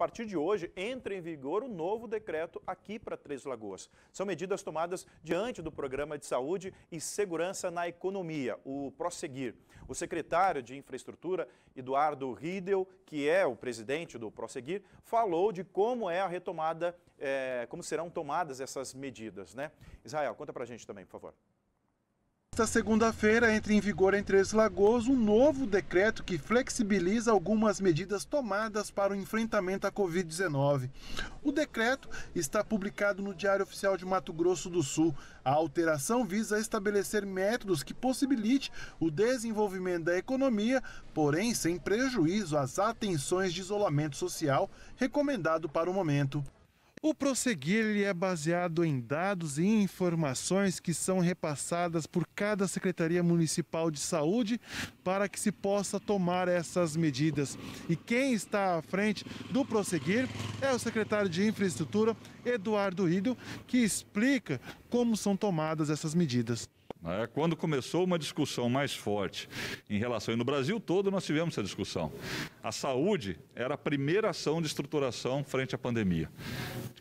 a partir de hoje, entra em vigor o novo decreto aqui para Três Lagoas. São medidas tomadas diante do Programa de Saúde e Segurança na Economia, o Prosseguir. O secretário de Infraestrutura, Eduardo Riedel, que é o presidente do Prosseguir, falou de como é a retomada, é, como serão tomadas essas medidas. Né? Israel, conta para a gente também, por favor. Nesta segunda-feira entra em vigor em Três Lagoas um novo decreto que flexibiliza algumas medidas tomadas para o enfrentamento à Covid-19. O decreto está publicado no Diário Oficial de Mato Grosso do Sul. A alteração visa estabelecer métodos que possibilite o desenvolvimento da economia, porém sem prejuízo às atenções de isolamento social recomendado para o momento. O prosseguir é baseado em dados e informações que são repassadas por cada Secretaria Municipal de Saúde para que se possa tomar essas medidas. E quem está à frente do prosseguir é o secretário de Infraestrutura, Eduardo Ido, que explica como são tomadas essas medidas. Né? Quando começou uma discussão mais forte em relação, e no Brasil todo nós tivemos essa discussão, a saúde era a primeira ação de estruturação frente à pandemia.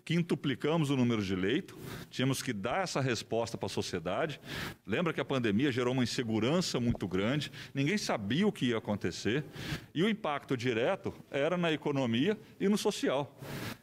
Quintuplicamos o número de leito, tínhamos que dar essa resposta para a sociedade. Lembra que a pandemia gerou uma insegurança muito grande, ninguém sabia o que ia acontecer, e o impacto direto era na economia e no social.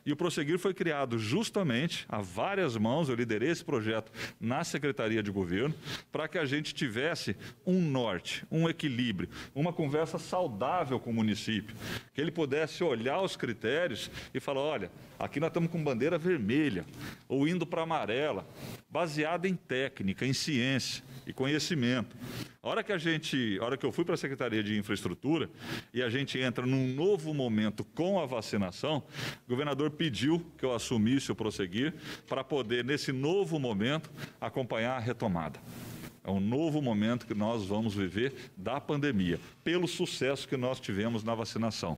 E o Prosseguir foi criado justamente a várias mãos, eu liderei esse projeto na Secretaria de Governo, para que a gente tivesse um norte, um equilíbrio, uma conversa saudável com o município, que ele pudesse olhar os critérios e falar: olha, aqui nós estamos com bandeira vermelha, ou indo para amarela, baseada em técnica, em ciência e conhecimento hora que a gente, hora que eu fui para a Secretaria de Infraestrutura e a gente entra num novo momento com a vacinação, o governador pediu que eu assumisse o prosseguir para poder, nesse novo momento, acompanhar a retomada. É um novo momento que nós vamos viver da pandemia, pelo sucesso que nós tivemos na vacinação.